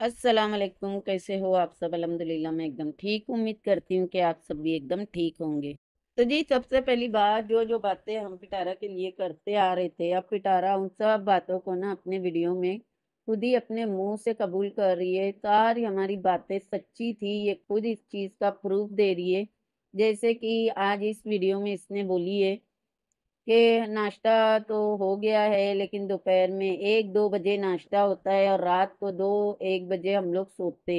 असलम कैसे हो आप सब अलहमदिल्ला मैं एकदम ठीक उम्मीद करती हूँ कि आप सब भी एकदम ठीक होंगे तो जी सबसे पहली बात जो जो बातें हम पिटारा के लिए करते आ रहे थे अब पिटारा उन सब बातों को ना अपने वीडियो में खुद ही अपने मुंह से कबूल कर रही है सारी हमारी बातें सच्ची थी ये खुद इस चीज़ का प्रूफ दे रही है जैसे कि आज इस वीडियो में इसने बोली है कि नाश्ता तो हो गया है लेकिन दोपहर में एक दो बजे नाश्ता होता है और रात को दो एक बजे हम लोग सोते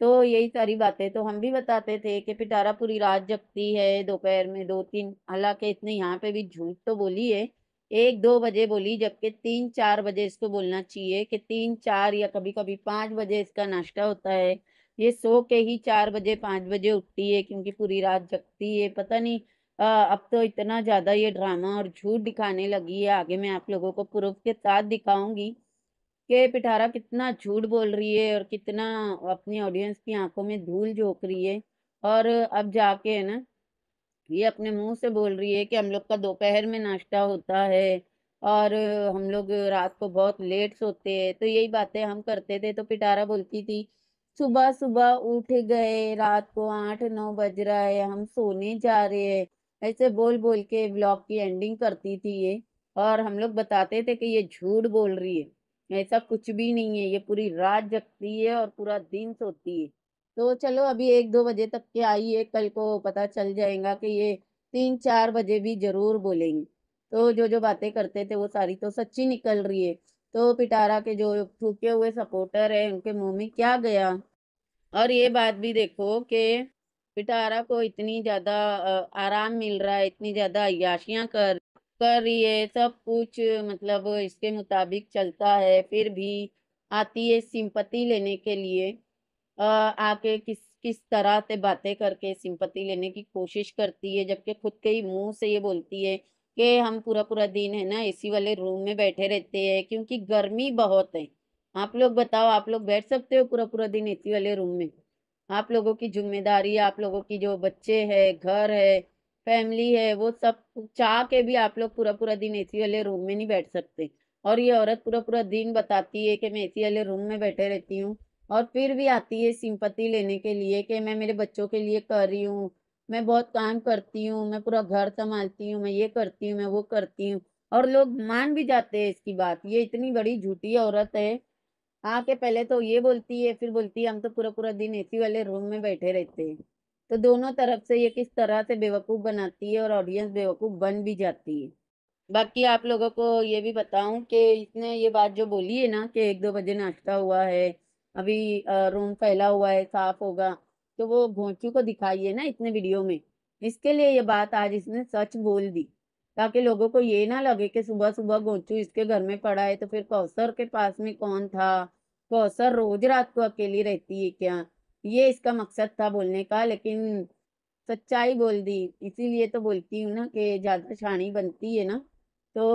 तो यही सारी बातें तो हम भी बताते थे कि पिटारा पूरी रात जगती है दोपहर में दो तीन हालांकि इसने यहाँ पे भी झूठ तो बोली है एक दो बजे बोली जबकि तीन चार बजे इसको बोलना चाहिए कि तीन चार या कभी कभी पाँच बजे इसका नाश्ता होता है ये सो के ही चार बजे पाँच बजे उठती है क्योंकि पूरी रात जगती है पता नहीं अब तो इतना ज़्यादा ये ड्रामा और झूठ दिखाने लगी है आगे मैं आप लोगों को प्रूफ के साथ दिखाऊंगी कि पिटारा कितना झूठ बोल रही है और कितना अपनी ऑडियंस की आंखों में धूल झोंक रही है और अब जाके है ना ये अपने मुंह से बोल रही है कि हम लोग का दोपहर में नाश्ता होता है और हम लोग रात को बहुत लेट सोते हैं तो यही बातें हम करते थे तो पिटारा बोलती थी सुबह सुबह उठ गए रात को आठ नौ बज रहा है हम सोने जा रहे हैं ऐसे बोल बोल के ब्लॉग की एंडिंग करती थी ये और हम लोग बताते थे कि ये झूठ बोल रही है ऐसा कुछ भी नहीं है ये पूरी रात जगती है और पूरा दिन सोती है तो चलो अभी एक दो बजे तक के आई है कल को पता चल जाएगा कि ये तीन चार बजे भी जरूर बोलेंगी तो जो जो बातें करते थे वो सारी तो सच्ची निकल रही है तो पिटारा के जो थूके हुए सपोर्टर है उनके मुंह में क्या गया और ये बात भी देखो कि बेटा को इतनी ज़्यादा आराम मिल रहा है इतनी ज़्यादा अयाशियाँ कर कर रही है सब कुछ मतलब इसके मुताबिक चलता है फिर भी आती है सिंपत्ति लेने के लिए आके किस किस तरह से बातें करके सिंपत्ति लेने की कोशिश करती है जबकि खुद के ही मुंह से ये बोलती है कि हम पूरा पूरा दिन है ना एसी वाले रूम में बैठे रहते हैं क्योंकि गर्मी बहुत है आप लोग बताओ आप लोग बैठ सकते हो पूरा पूरा दिन एसी वाले रूम में आप लोगों की जिम्मेदारी आप लोगों की जो बच्चे है घर है फैमिली है वो सब चाह के भी आप लोग पूरा पूरा दिन एसी वाले रूम में नहीं बैठ सकते और ये औरत पूरा पूरा दिन बताती है कि मैं एसी वाले रूम में बैठे रहती हूँ और फिर भी आती है सिंपत्ति लेने के लिए कि मैं मेरे बच्चों के लिए कर रही हूँ मैं बहुत काम करती हूँ मैं पूरा घर संभालती हूँ मैं ये करती हूँ मैं वो करती हूँ और लोग मान भी जाते हैं इसकी बात ये इतनी बड़ी झूठी औरत है आके हाँ, पहले तो ये बोलती है फिर बोलती है हम तो पूरा पूरा दिन एसी वाले रूम में बैठे रहते हैं तो दोनों तरफ से ये किस तरह से बेवकूफ़ बनाती है और ऑडियंस बेवकूफ़ बन भी जाती है बाकी आप लोगों को ये भी बताऊं कि इसने ये बात जो बोली है ना कि एक दो बजे नाश्ता हुआ है अभी रूम फैला हुआ है साफ होगा तो वो घोंचू को दिखाई है ना इतने वीडियो में इसके लिए ये बात आज इसने सच बोल दी ताकि लोगों को ये ना लगे कि सुबह सुबह गोचू इसके घर में पड़ा है तो फिर कौसर के पास में कौन था कौसर रोज रात को अकेली रहती है क्या ये इसका मकसद था बोलने का लेकिन सच्चाई बोल दी इसीलिए तो बोलती हूँ ना कि ज़्यादा छाणी बनती है ना तो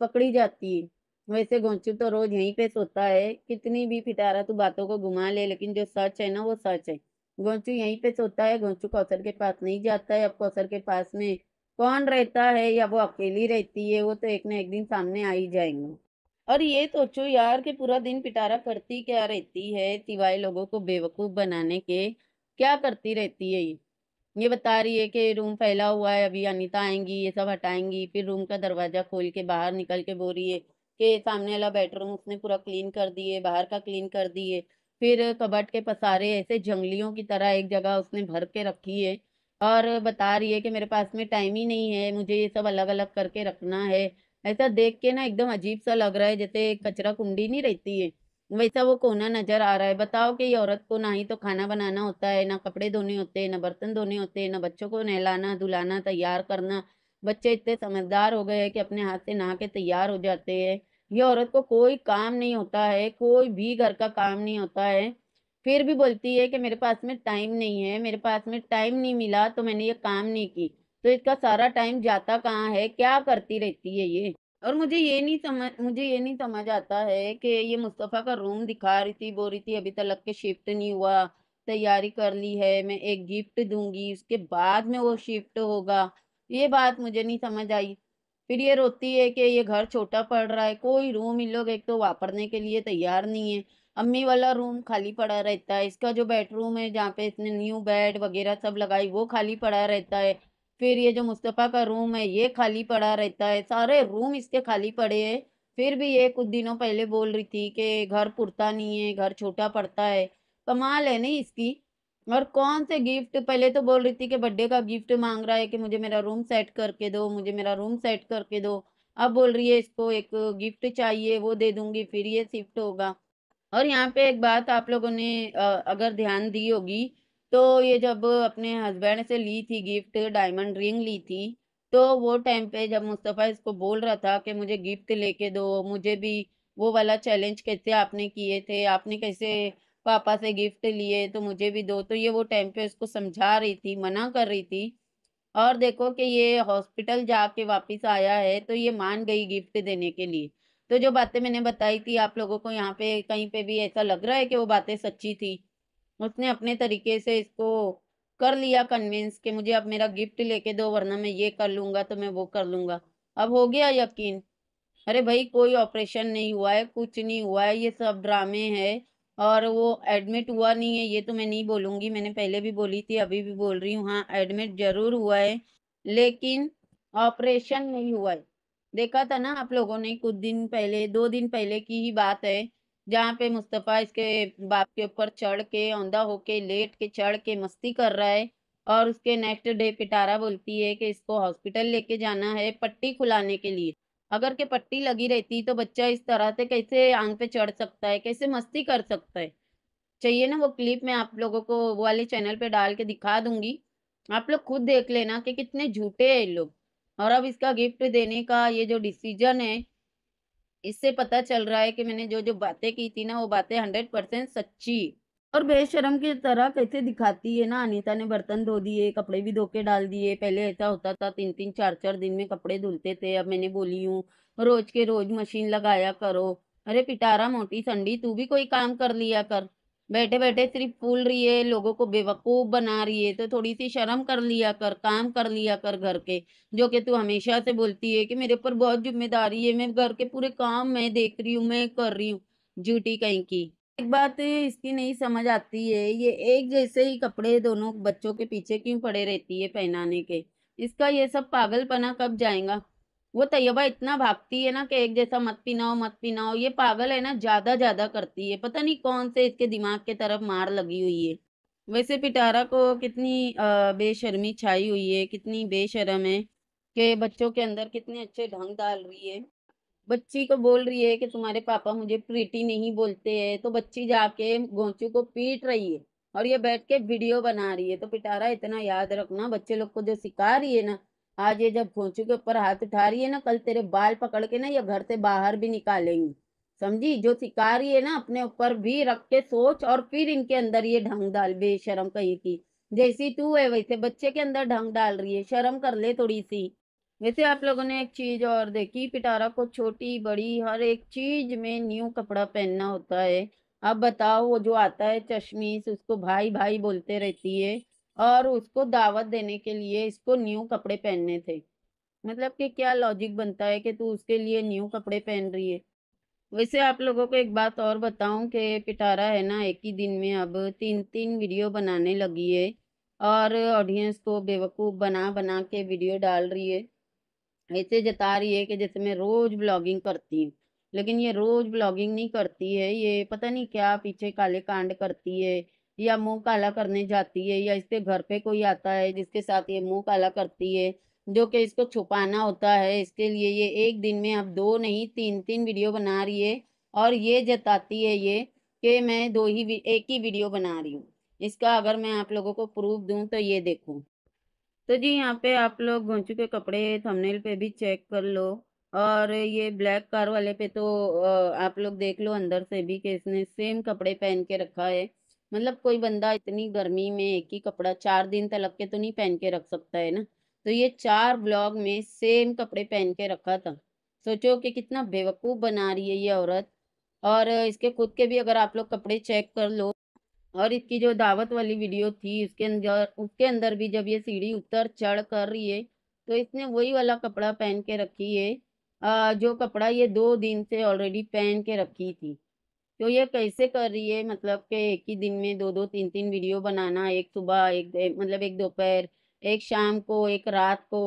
पकड़ी जाती है वैसे गोंचू तो रोज यहीं पे सोता है कितनी भी फिटारा तू बातों को घुमा ले लेकिन जो सच है ना वो सच है गोंचू यहीं पे सोता है गोंचू कौसर के पास नहीं जाता है अब कौसर के पास में कौन रहता है या वो अकेली रहती है वो तो एक ना एक दिन सामने आ ही जाएंगे और ये सोचो तो यार कि पूरा दिन पिटारा करती क्या रहती है सिवाय लोगों को बेवकूफ़ बनाने के क्या करती रहती है ये ये बता रही है कि रूम फैला हुआ है अभी अनिता आएंगी ये सब हटाएंगी फिर रूम का दरवाज़ा खोल के बाहर निकल के बो रही है कि सामने वाला बेडरूम उसने पूरा क्लीन कर दिए बाहर का क्लीन कर दिए फिर कबट के पसारे ऐसे जंगलियों की तरह एक जगह उसने भर के रखी है और बता रही है कि मेरे पास में टाइम ही नहीं है मुझे ये सब अलग अलग करके रखना है ऐसा देख के ना एकदम अजीब सा लग रहा है जैसे कचरा कुंडी नहीं रहती है वैसा वो कोना नजर आ रहा है बताओ कि ये औरत को ना ही तो खाना बनाना होता है ना कपड़े धोने होते हैं ना बर्तन धोने होते हैं ना बच्चों को नहलाना धुलाना तैयार करना बच्चे इतने समझदार हो गए हैं कि अपने हाथ से नहा के तैयार हो जाते हैं ये औरत को कोई काम नहीं होता है कोई भी घर का काम नहीं होता है फिर भी बोलती है कि मेरे पास में टाइम नहीं है मेरे पास में टाइम नहीं मिला तो मैंने ये काम नहीं की तो इसका सारा टाइम जाता कहाँ है क्या करती रहती है ये और मुझे ये नहीं समझ मुझे ये नहीं समझ आता है कि ये मुस्तफ़ा का रूम दिखा रही थी बोल रही थी अभी तक के शिफ्ट नहीं हुआ तैयारी कर ली है मैं एक गिफ्ट दूंगी उसके बाद में वो शिफ्ट होगा ये बात मुझे नहीं समझ आई फिर ये रोती है कि ये घर छोटा पड़ रहा है कोई रूम इन लोग एक तो वापरने के लिए तैयार नहीं है अम्मी वाला रूम खाली पड़ा रहता है इसका जो बेडरूम है जहाँ पे इसने न्यू बेड वगैरह सब लगाई वो खाली पड़ा रहता है फिर ये जो मुस्तफ़ा का रूम है ये खाली पड़ा रहता है सारे रूम इसके खाली पड़े हैं फिर भी ये कुछ दिनों पहले बोल रही थी कि घर पुरता नहीं है घर छोटा पड़ता है कमाल है नहीं इसकी और कौन से गिफ्ट पहले तो बोल रही थी कि बर्थडे का गिफ्ट मांग रहा है कि मुझे मेरा रूम सेट करके दो मुझे मेरा रूम सेट करके दो अब बोल रही है इसको एक गिफ्ट चाहिए वो दे दूंगी फिर ये शिफ्ट होगा और यहाँ पे एक बात आप लोगों ने अगर ध्यान दी होगी तो ये जब अपने हस्बैंड से ली थी गिफ्ट डायमंड रिंग ली थी तो वो टाइम पे जब मुस्तफ़ा इसको बोल रहा था कि मुझे गिफ्ट लेके दो मुझे भी वो वाला चैलेंज कैसे आपने किए थे आपने कैसे पापा से गिफ्ट लिए तो मुझे भी दो तो ये वो टाइम पे उसको समझा रही थी मना कर रही थी और देखो कि ये हॉस्पिटल जाके वापस आया है तो ये मान गई गिफ्ट देने के लिए तो जो बातें मैंने बताई थी आप लोगों को यहाँ पे कहीं पे भी ऐसा लग रहा है कि वो बातें सच्ची थी उसने अपने तरीके से इसको कर लिया कन्विंस कि मुझे अब मेरा गिफ्ट लेके दो वरना मैं ये कर लूंगा तो मैं वो कर लूंगा अब हो गया यकीन अरे भाई कोई ऑपरेशन नहीं हुआ है कुछ नहीं हुआ है ये सब ड्रामे है और वो एडमिट हुआ नहीं है ये तो मैं नहीं बोलूंगी मैंने पहले भी बोली थी अभी भी बोल रही हूँ हाँ एडमिट जरूर हुआ है लेकिन ऑपरेशन नहीं हुआ है देखा था ना आप लोगों ने कुछ दिन पहले दो दिन पहले की ही बात है जहाँ पे मुस्तफ़ा इसके बाप के ऊपर चढ़ के औंधा होके लेट के चढ़ के मस्ती कर रहा है और उसके नेक्स्ट डे पिटारा बोलती है कि इसको हॉस्पिटल लेके जाना है पट्टी खुलाने के लिए अगर के पट्टी लगी रहती तो बच्चा इस तरह से कैसे आंग पे चढ़ सकता है कैसे मस्ती कर सकता है चाहिए ना वो क्लिप मैं आप लोगों को वो वाले चैनल पे डाल के दिखा दूंगी आप लोग खुद देख लेना कि कितने झूठे हैं लोग और अब इसका गिफ्ट देने का ये जो डिसीजन है इससे पता चल रहा है कि मैंने जो जो बातें की थी ना वो बातें हंड्रेड परसेंट सच्ची और बेशरम की तरह कैसे दिखाती है ना अनीता ने बर्तन धो दिए कपड़े भी धो के डाल दिए पहले ऐसा होता था तीन तीन चार चार दिन में कपड़े धुलते थे अब मैंने बोली हूँ रोज के रोज मशीन लगाया करो अरे पिटारा मोटी संडी तू भी कोई काम कर लिया कर बैठे बैठे सिर्फ फूल रही है लोगों को बेवकूफ़ बना रही है तो थोड़ी सी शर्म कर लिया कर काम कर लिया कर घर के जो कि तू हमेशा से बोलती है कि मेरे ऊपर बहुत जिम्मेदारी है मैं घर के पूरे काम मैं देख रही हूँ मैं कर रही हूँ ड्यूटी कहीं की एक बात इसकी नहीं समझ आती है ये एक जैसे ही कपड़े दोनों बच्चों के पीछे क्यों पड़े रहती है पहनाने के इसका ये सब पागलपना कब जाएगा वो तयबा इतना भागती है ना कि एक जैसा मत पीना मत पीना हो ये पागल है ना ज़्यादा ज़्यादा करती है पता नहीं कौन से इसके दिमाग के तरफ मार लगी हुई है वैसे पिटारा को कितनी बेशर्मी छाई हुई है कितनी बेशरम है कि बच्चों के अंदर कितने अच्छे ढंग डाल रही है बच्ची को बोल रही है कि तुम्हारे पापा मुझे प्रीटी नहीं बोलते है तो बच्ची जाके गोंचू को पीट रही है और ये बैठ के वीडियो बना रही है तो पिटारा इतना याद रखना बच्चे लोग को जो सिखा रही है ना आज ये जब खोचू के ऊपर हाथ उठा रही है ना कल तेरे बाल पकड़ के ना ये घर से बाहर भी निकालेंगी समझी जो सिखा रही है ना अपने ऊपर भी रख के सोच और फिर इनके अंदर ये ढंग डाल बेशरम कहीं की जैसी तू है वैसे बच्चे के अंदर ढंग डाल रही है शर्म कर ले थोड़ी सी वैसे आप लोगों ने एक चीज और देखी पिटारा को छोटी बड़ी हर एक चीज में न्यू कपड़ा पहनना होता है अब बताओ वो जो आता है चश्मीस उसको भाई भाई बोलते रहती है और उसको दावत देने के लिए इसको न्यू कपड़े पहनने थे मतलब कि क्या लॉजिक बनता है कि तू उसके लिए न्यू कपड़े पहन रही है वैसे आप लोगों को एक बात और बताऊं कि पिटारा है ना एक ही दिन में अब तीन तीन वीडियो बनाने लगी है और ऑडियंस को बेवकूफ़ बना बना के वीडियो डाल रही है ऐसे जता रही है कि जैसे मैं रोज़ ब्लॉगिंग करती हूँ लेकिन ये रोज़ ब्लॉगिंग नहीं करती है ये पता नहीं क्या पीछे काले कांड करती है या मुंह काला करने जाती है या इसके घर पे कोई आता है जिसके साथ ये मुंह काला करती है जो कि इसको छुपाना होता है इसके लिए ये एक दिन में अब दो नहीं तीन तीन वीडियो बना रही है और ये जताती है ये कि मैं दो ही एक ही वीडियो बना रही हूँ इसका अगर मैं आप लोगों को प्रूफ दूँ तो ये देखूँ तो जी यहाँ पे आप लोग गोंचू के कपड़े थंबनेल पे भी चेक कर लो और ये ब्लैक कार वाले पे तो आप लोग देख लो अंदर से भी कि इसने सेम कपड़े पहन के रखा है मतलब कोई बंदा इतनी गर्मी में एक ही कपड़ा चार दिन तलक के तो नहीं पहन के रख सकता है ना तो ये चार ब्लॉग में सेम कपड़े पहन के रखा था सोचो कि कितना बेवकूफ़ बना रही है ये औरत और इसके खुद के भी अगर आप लोग कपड़े चेक कर लो और इसकी जो दावत वाली वीडियो थी उसके अंदर उसके अंदर भी जब ये सीढ़ी उतर चढ़ कर रही है तो इसने वही वाला कपड़ा पहन के रखी है जो कपड़ा ये दो दिन से ऑलरेडी पहन के रखी थी तो ये कैसे कर रही है मतलब कि एक ही दिन में दो दो तीन तीन वीडियो बनाना एक सुबह एक, एक मतलब एक दोपहर एक शाम को एक रात को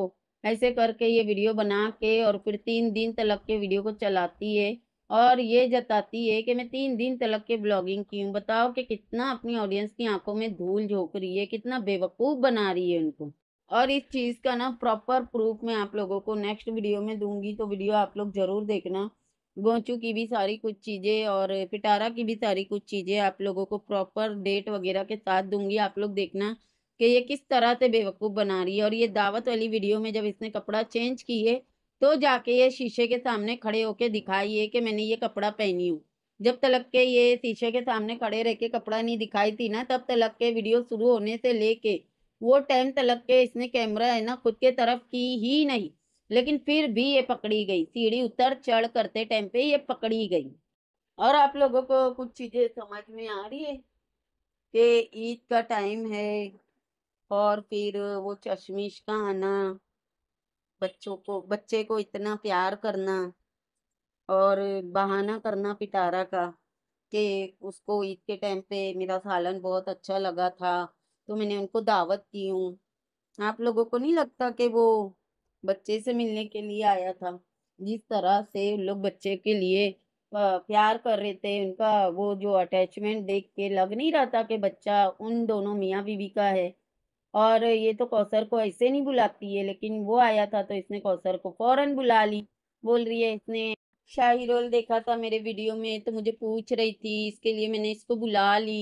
ऐसे करके ये वीडियो बना के और फिर तीन दिन तलक के वीडियो को चलाती है और ये जताती है कि मैं तीन दिन तलक के ब्लॉगिंग की हूँ बताओ कि कितना अपनी ऑडियंस की आंखों में धूल झोंक रही है कितना बेवकूफ़ बना रही है उनको और इस चीज़ का ना प्रॉपर प्रूफ मैं आप लोगों को नेक्स्ट वीडियो में दूंगी तो वीडियो आप लोग ज़रूर देखना गोंचू की भी सारी कुछ चीज़ें और पिटारा की भी सारी कुछ चीज़ें आप लोगों को प्रॉपर डेट वगैरह के साथ दूंगी आप लोग देखना कि ये किस तरह से बेवकूफ़ बना रही है और ये दावत वाली वीडियो में जब इसने कपड़ा चेंज किए तो जाके ये शीशे के सामने खड़े होके दिखाई है कि मैंने ये कपड़ा पहनी हूँ जब तलक के ये शीशे के सामने खड़े रह के कपड़ा नहीं दिखाई थी ना तब तलक के वीडियो शुरू होने से लेके वो टाइम तलक के इसने कैमरा है ना खुद के तरफ की ही नहीं लेकिन फिर भी ये पकड़ी गई सीढ़ी उतर चढ़ करते टाइम पे ये पकड़ी गई और आप लोगों को कुछ चीज़ें समझ में आ रही है कि ईद का टाइम है और फिर वो चश्मिश का आना बच्चों को बच्चे को इतना प्यार करना और बहाना करना पिटारा का कि उसको ईद के टाइम पे मेरा सालन बहुत अच्छा लगा था तो मैंने उनको दावत दी हूँ आप लोगों को नहीं लगता कि वो बच्चे से मिलने के लिए आया था जिस तरह से लोग बच्चे के लिए प्यार कर रहे थे उनका वो जो अटैचमेंट देख के लग नहीं रहा था कि बच्चा उन दोनों मियाँ बीवी का है और ये तो कौसर को ऐसे नहीं बुलाती है लेकिन वो आया था तो इसने कौसर को फौरन बुला ली बोल रही है इसने शाही रोल देखा था मेरे वीडियो में तो मुझे पूछ रही थी इसके लिए मैंने इसको बुला ली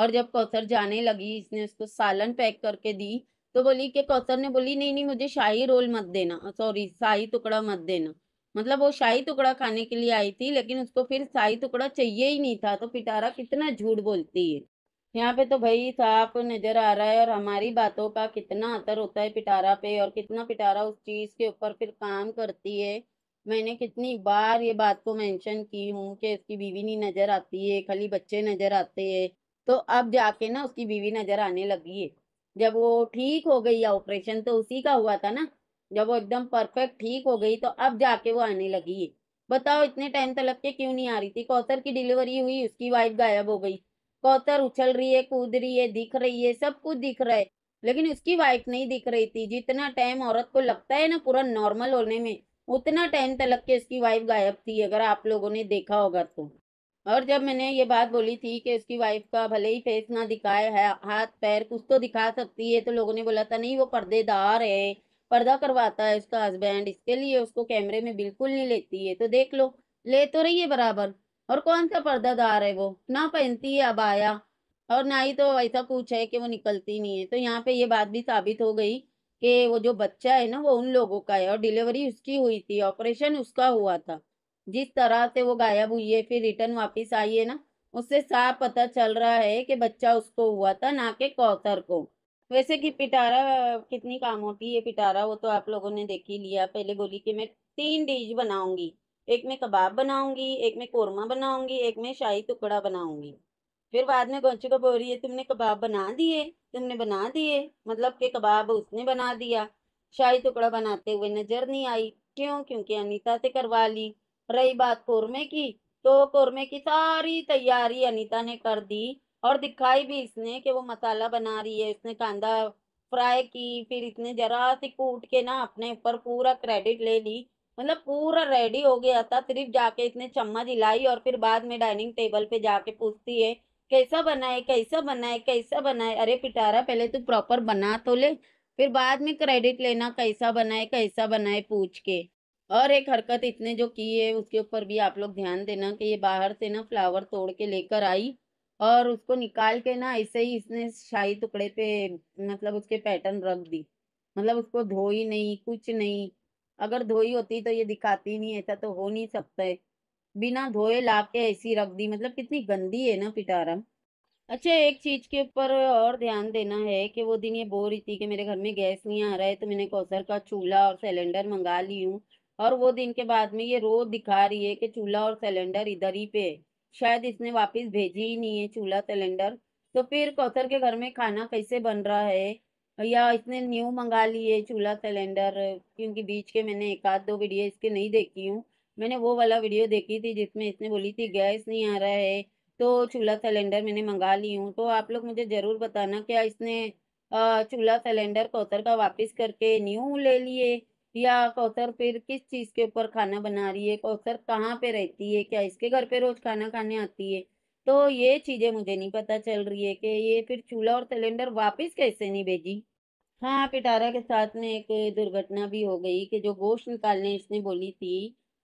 और जब कौसर जाने लगी इसने उसको सालन पैक करके दी तो बोली कि कौसर ने बोली नहीं नहीं मुझे शाही रोल मत देना सॉरी शाही टुकड़ा मत देना मतलब वो शाही टुकड़ा खाने के लिए आई थी लेकिन उसको फिर शाही टुकड़ा चाहिए ही नहीं था तो पिटारा कितना झूठ बोलती है यहाँ पे तो भाई साफ नजर आ रहा है और हमारी बातों का कितना असर होता है पिटारा पे और कितना पिटारा उस चीज़ के ऊपर फिर काम करती है मैंने कितनी बार ये बात को मेंशन की हूँ कि उसकी बीवी नहीं नज़र आती है खाली बच्चे नज़र आते हैं तो अब जाके ना उसकी बीवी नज़र आने लगी है जब वो ठीक हो गई ऑपरेशन तो उसी का हुआ था ना जब वो एकदम परफेक्ट ठीक हो गई तो अब जाके वो आने लगी है बताओ इतने टाइम तक के क्यों नहीं आ रही थी कौतर की डिलीवरी हुई उसकी वाइफ गायब हो गई कौतर उछल रही है कूद रही है दिख रही है सब कुछ दिख रहा है लेकिन उसकी वाइफ नहीं दिख रही थी जितना टाइम औरत को लगता है ना पूरा नॉर्मल होने में उतना टाइम तलक के उसकी वाइफ गायब थी अगर आप लोगों ने देखा होगा तो और जब मैंने ये बात बोली थी कि उसकी वाइफ का भले ही फेस ना दिखाए है हाथ पैर कुछ तो दिखा सकती है तो लोगों ने बोला था नहीं वो पर्देदार है पर्दा करवाता है उसका हस्बैंड इसके लिए उसको कैमरे में बिल्कुल नहीं लेती है तो देख लो ले तो रही है बराबर और कौन सा पर्दादार है वो ना पहनती है अब आया और ना ही तो ऐसा कुछ है कि वो निकलती नहीं है तो यहाँ पे ये बात भी साबित हो गई कि वो जो बच्चा है ना वो उन लोगों का है और डिलीवरी उसकी हुई थी ऑपरेशन उसका हुआ था जिस तरह से वो गायब हुई है फिर रिटर्न वापस आई है ना उससे साफ पता चल रहा है कि बच्चा उसको हुआ था ना कि कौतर को वैसे कि पिटारा कितनी काम होती है पिटारा वो तो आप लोगों ने देख ही लिया पहले बोली कि मैं तीन डिश बनाऊंगी एक में कबाब बनाऊंगी एक में कोरमा बनाऊंगी एक में शाही टुकड़ा बनाऊंगी फिर बाद में गोंचू को बोल रही है तुमने कबाब बना दिए तुमने बना दिए मतलब कि कबाब उसने बना दिया शाही टुकड़ा बनाते हुए नजर नहीं आई क्यों क्योंकि अनीता से करवा ली रही बात कौरमे की तो कौरमे की सारी तैयारी अनीता ने कर दी और दिखाई भी इसने कि वो मसाला बना रही है इसने कांदा फ्राई की फिर इसने जरा सी कूट के ना अपने ऊपर पूरा क्रेडिट ले ली मतलब पूरा रेडी हो गया था सिर्फ जाके इसने चम्मच हिलाई और फिर बाद में डाइनिंग टेबल पे जाके पूछती है कैसा बनाए कैसा बनाए कैसा बनाए अरे पिटारा पहले तू प्रॉपर बना तो ले फिर बाद में क्रेडिट लेना कैसा बनाए कैसा बनाए पूछ के और एक हरकत इसने जो की है उसके ऊपर भी आप लोग ध्यान देना कि ये बाहर से ना फ्लावर तोड़ के लेकर आई और उसको निकाल के ना ऐसे ही इसने शाही टुकड़े पे मतलब उसके पैटर्न रख दी मतलब उसको धोई नहीं कुछ नहीं अगर धोई होती तो ये दिखाती नहीं ऐसा तो हो नहीं सकता है बिना धोए ला के ऐसी रख दी मतलब कितनी गंदी है ना पिटारा अच्छा एक चीज़ के ऊपर और ध्यान देना है कि वो दिन ये बोल रही थी कि मेरे घर में गैस नहीं आ रहा है तो मैंने कौसर का चूल्हा और सिलेंडर मंगा ली हूँ और वो दिन के बाद में ये रोज दिखा रही है कि चूल्हा और सिलेंडर इधर ही पे शायद इसने वापस भेजी ही नहीं है चूल्हा सिलेंडर तो फिर कौसर के घर में खाना कैसे बन रहा है या इसने न्यू मंगा ली है चूल्हा सिलेंडर क्योंकि बीच के मैंने एक आध दो वीडियो इसके नहीं देखी हूँ मैंने वो वाला वीडियो देखी थी जिसमें इसने बोली थी गैस नहीं आ रहा है तो चूल्हा सिलेंडर मैंने मंगा ली हूँ तो आप लोग मुझे ज़रूर बताना क्या इसने चूल्हा सिलेंडर कौतर का वापस करके न्यू ले लिए या कौसर फिर किस चीज़ के ऊपर खाना बना रही है कौसर कहाँ पे रहती है क्या इसके घर पे रोज खाना खाने आती है तो ये चीज़ें मुझे नहीं पता चल रही है कि ये फिर चूल्हा और सिलेंडर वापस कैसे नहीं भेजी हाँ पिटारा के साथ में एक दुर्घटना भी हो गई कि जो गोश्त निकालने इसने बोली थी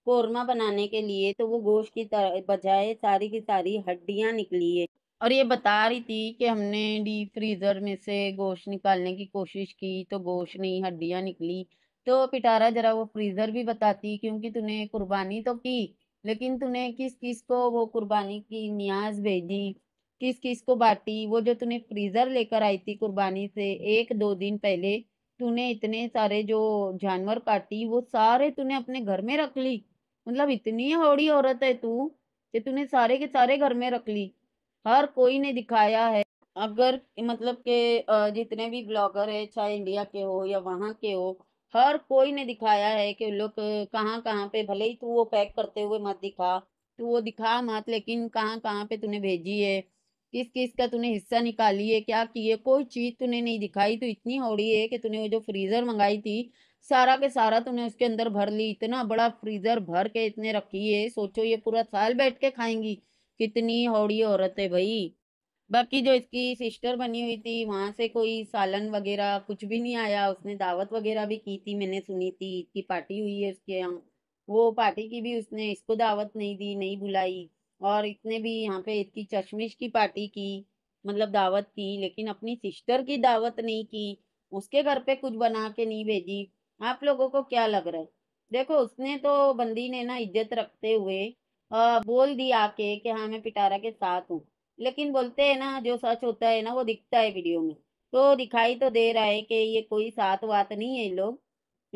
कोरमा बनाने के लिए तो वो गोश्त की बजाय सारी की सारी हड्डियाँ निकली है और ये बता रही थी कि हमने डीप फ्रीज़र में से गोश्त निकालने की कोशिश की तो गोश्त नहीं हड्डियाँ निकली तो पिटारा जरा वो फ्रीजर भी बताती क्योंकि तूने कुर्बानी तो की लेकिन तूने किस किस को वो कुर्बानी की न्याज भेजी किस किस को बांटी वो जो तूने फ्रीजर लेकर आई थी कुर्बानी से एक दो दिन पहले तूने इतने सारे जो जानवर काटी वो सारे तूने अपने घर में रख ली मतलब इतनी हौड़ी औरत है तू कि तूने सारे के सारे घर में रख ली हर कोई ने दिखाया है अगर मतलब के जितने भी ब्लॉगर है चाहे इंडिया के हो या वहाँ के हो हर कोई ने दिखाया है कि लोग कहाँ कहाँ पे भले ही तू वो पैक करते हुए मत दिखा तू वो दिखा मत लेकिन कहाँ कहाँ पे तूने भेजी है किस किस का तूने हिस्सा निकाली है क्या किए कोई चीज़ तूने नहीं दिखाई तो इतनी हौड़ी है कि तूने वो जो फ्रीज़र मंगाई थी सारा के सारा तूने उसके अंदर भर ली इतना बड़ा फ्रीज़र भर के इतने रखी है सोचो ये पूरा साल बैठ के खाएंगी कितनी हौड़ी औरत है भाई बाकी जो इसकी सिस्टर बनी हुई थी वहाँ से कोई सालन वगैरह कुछ भी नहीं आया उसने दावत वगैरह भी की थी मैंने सुनी थी ईद की पार्टी हुई है उसके यहाँ वो पार्टी की भी उसने इसको दावत नहीं दी नहीं बुलाई और इसने भी यहाँ पे इसकी की चश्मिश की पार्टी की मतलब दावत की लेकिन अपनी सिस्टर की दावत नहीं की उसके घर पे कुछ बना के नहीं भेजी आप लोगों को क्या लग रहा है देखो उसने तो बंदी ने ना इज्जत रखते हुए आ, बोल दिया आके कि हाँ मैं पिटारा के साथ हूँ लेकिन बोलते हैं ना जो सच होता है ना वो दिखता है वीडियो में तो दिखाई तो दे रहा है कि ये कोई सात बात नहीं है लोग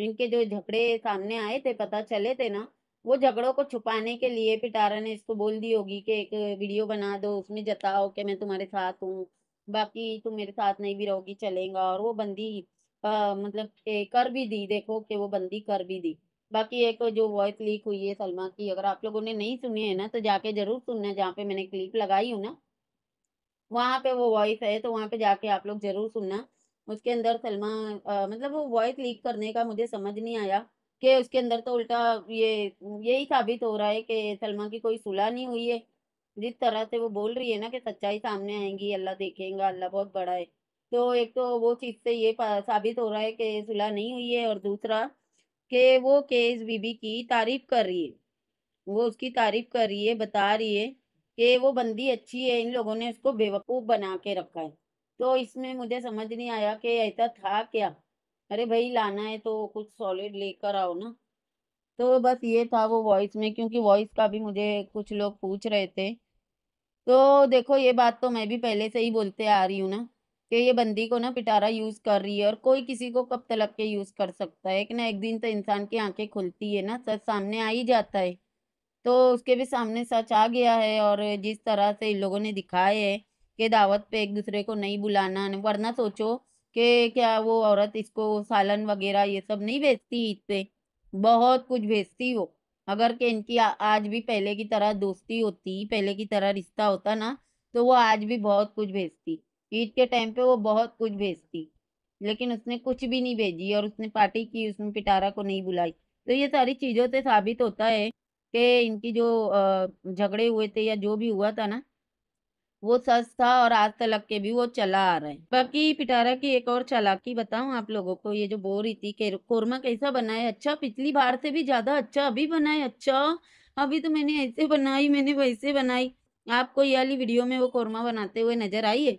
इनके जो झगड़े सामने आए थे पता चले थे ना वो झगड़ों को छुपाने के लिए पिटारा ने इसको बोल दी होगी कि एक वीडियो बना दो उसमें जताओ कि मैं तुम्हारे साथ हूँ बाकी तुम मेरे साथ नहीं भी रहोगी चलेगा और वो बंदी आ, मतलब कर भी दी देखो कि वो बंदी कर भी दी बाकी एक जो वॉइस लीक हुई है सलमा की अगर आप लोगों ने नहीं सुनी है ना तो जाके जरूर सुनना जहाँ पे मैंने क्लिप लगाई हूँ ना वहाँ पे वो वॉइस है तो वहाँ पे जाके आप लोग ज़रूर सुनना उसके अंदर सलमा मतलब वो वॉइस लीक करने का मुझे समझ नहीं आया कि उसके अंदर तो उल्टा ये यही साबित हो रहा है कि सलमा की कोई सुलह नहीं हुई है जिस तरह से वो बोल रही है ना कि सच्चाई सामने आएंगी अल्लाह देखेगा अल्लाह बहुत बड़ा है तो एक तो वो चीज़ से ये साबित हो रहा है कि सुलह नहीं हुई है और दूसरा कि वो केस बीबी की तारीफ कर रही है वो उसकी तारीफ कर रही है बता रही है कि वो बंदी अच्छी है इन लोगों ने उसको बेवकूफ़ बना के रखा है तो इसमें मुझे समझ नहीं आया कि ऐसा था क्या अरे भाई लाना है तो कुछ सॉलिड लेकर आओ ना तो बस ये था वो वॉइस में क्योंकि वॉइस का भी मुझे कुछ लोग पूछ रहे थे तो देखो ये बात तो मैं भी पहले से ही बोलते आ रही हूँ ना कि ये बंदी को ना पिटारा यूज़ कर रही है और कोई किसी को कब तलक के यूज़ कर सकता है कि ना एक दिन तो इंसान की आंखें खुलती है ना सच सामने आ ही जाता है तो उसके भी सामने सच आ गया है और जिस तरह से इन लोगों ने दिखाए है कि दावत पे एक दूसरे को नहीं बुलाना वरना सोचो कि क्या वो औरत इसको सालन वगैरह ये सब नहीं भेजती ईद पे बहुत कुछ भेजती वो अगर कि इनकी आज भी पहले की तरह दोस्ती होती पहले की तरह रिश्ता होता ना तो वो आज भी बहुत कुछ भेजती ईद के टाइम पे वो बहुत कुछ भेजती लेकिन उसने कुछ भी नहीं भेजी और उसने पार्टी की उसने पिटारा को नहीं बुलाई तो ये सारी चीज़ों से साबित होता है के इनकी जो झगड़े हुए थे या जो भी हुआ था ना वो सच था और आज तलक के भी वो चला आ रहा है बाकी पिटारा की एक और चालाकी बताऊं आप लोगों को ये जो बो रही थी कोरमा कैसा बना है अच्छा पिछली बार से भी ज्यादा अच्छा अभी बना है अच्छा अभी तो मैंने ऐसे बनाई मैंने वैसे बनाई आपको ये वाली वीडियो में वो कोरमा बनाते हुए नजर आई है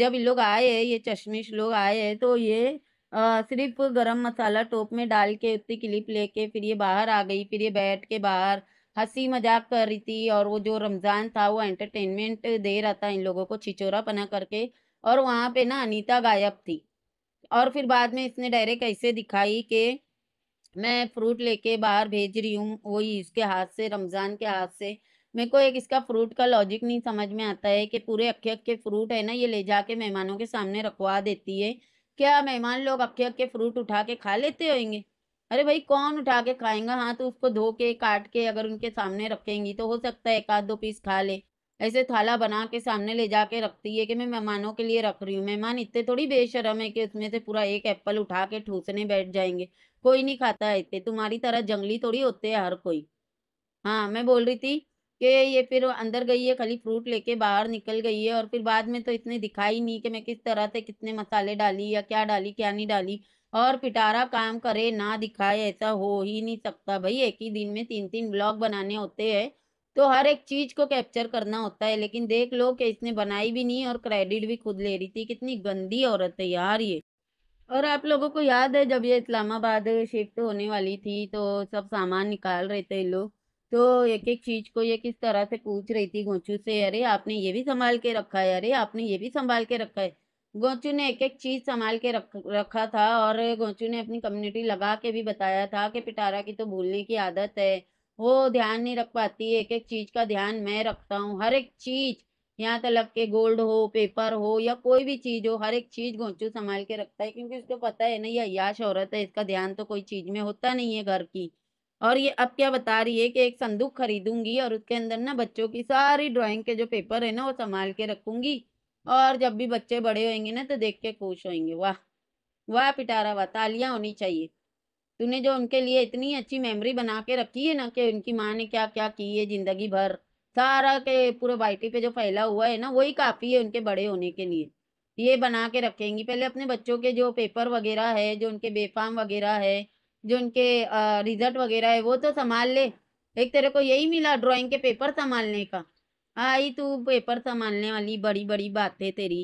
जब लोग आए ये चश्मिश लोग आए हैं तो ये सिर्फ गरम मसाला टोप में डाल के उसकी क्लिप लेके फिर ये बाहर आ गई फिर ये बैठ के बाहर हंसी मजाक कर रही थी और वो जो रमज़ान था वो एंटरटेनमेंट दे रहा था इन लोगों को छिचोरा पना करके और वहाँ पे ना अनीता गायब थी और फिर बाद में इसने डायरेक्ट ऐसे दिखाई कि मैं फ्रूट लेके बाहर भेज रही हूँ वही इसके हाथ से रमज़ान के हाथ से मेरे को एक इसका फ्रूट का लॉजिक नहीं समझ में आता है कि पूरे अक्के अक्के फ्रूट है ना ये ले जाके मेहमानों के सामने रखवा देती है क्या मेहमान लोग अक्के अक्के फ्रूट उठा के खा लेते होंगे अरे भाई कौन उठा के खाएंगा हाँ तो उसको धो के काट के अगर उनके सामने रखेंगी तो हो सकता है एक आध दो पीस खा ले ऐसे थाला बना के सामने ले जाके रखती है कि मैं मेहमानों के लिए रख रही हूँ मेहमान इतने थोड़ी बेशरम है कि उसमें से पूरा एक एप्पल उठा के ठूसने बैठ जाएंगे कोई नहीं खाता है इतने तुम्हारी तरह जंगली थोड़ी होते है हर कोई हाँ मैं बोल रही थी कि ये फिर अंदर गई है खाली फ्रूट लेके बाहर निकल गई है और फिर बाद में तो इतने दिखाई नहीं कि मैं किस तरह से कितने मसाले डाली या क्या डाली क्या नहीं डाली और पिटारा काम करे ना दिखाए ऐसा हो ही नहीं सकता भाई एक ही दिन में तीन तीन ब्लॉग बनाने होते हैं तो हर एक चीज़ को कैप्चर करना होता है लेकिन देख लो कि इसने बनाई भी नहीं और क्रेडिट भी खुद ले रही थी कितनी गंदी औरत है यार ये और आप लोगों को याद है जब ये इस्लामाबाद शिफ्ट होने वाली थी तो सब सामान निकाल रहे थे लोग तो एक एक चीज़ को ये किस तरह से पूछ रही थी गोचू से अरे आपने ये भी संभाल के रखा है अरे आपने ये भी संभाल के रखा है गोचू ने एक एक चीज़ संभाल के रख रखा था और गोचू ने अपनी कम्युनिटी लगा के भी बताया था कि पिटारा की तो भूलने की आदत है वो ध्यान नहीं रख पाती एक एक चीज़ का ध्यान मैं रखता हूँ हर एक चीज़ यहाँ तक के गोल्ड हो पेपर हो या कोई भी चीज़ हो हर एक चीज़ गोचू संभाल के रखता है क्योंकि उसको पता है ना ये अयाश औरत है इसका ध्यान तो कोई चीज़ में होता नहीं है घर की और ये अब क्या बता रही है कि एक संदूक खरीदूंगी और उसके अंदर ना बच्चों की सारी ड्राइंग के जो पेपर है ना वो संभाल के रखूंगी और जब भी बच्चे बड़े होंगे ना तो देख के खुश होंगे वाह वाह पिटारा वाह तालियाँ होनी चाहिए तूने जो उनके लिए इतनी अच्छी मेमोरी बना के रखी है ना कि उनकी माँ ने क्या क्या की है ज़िंदगी भर सारा के पूरे बाइटी पे जो फैला हुआ है ना वही काफ़ी है उनके बड़े होने के लिए ये बना के रखेंगी पहले अपने बच्चों के जो पेपर वगैरह है जो उनके बेफाम वगैरह है जो उनके रिजल्ट वगैरह है वो तो संभाल ले एक तेरे को यही मिला ड्राइंग के पेपर संभालने का आई तू पेपर संभालने वाली बड़ी बड़ी बातें तेरी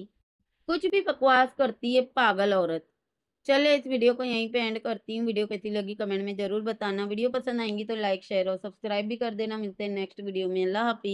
कुछ भी बकवास करती है पागल औरत चले इस वीडियो को यहीं पे एंड करती हूँ वीडियो कैसी लगी कमेंट में ज़रूर बताना वीडियो पसंद आएंगी तो लाइक शेयर और सब्सक्राइब भी कर देना मिलते हैं नेक्स्ट वीडियो में अल्लाह हाफिज़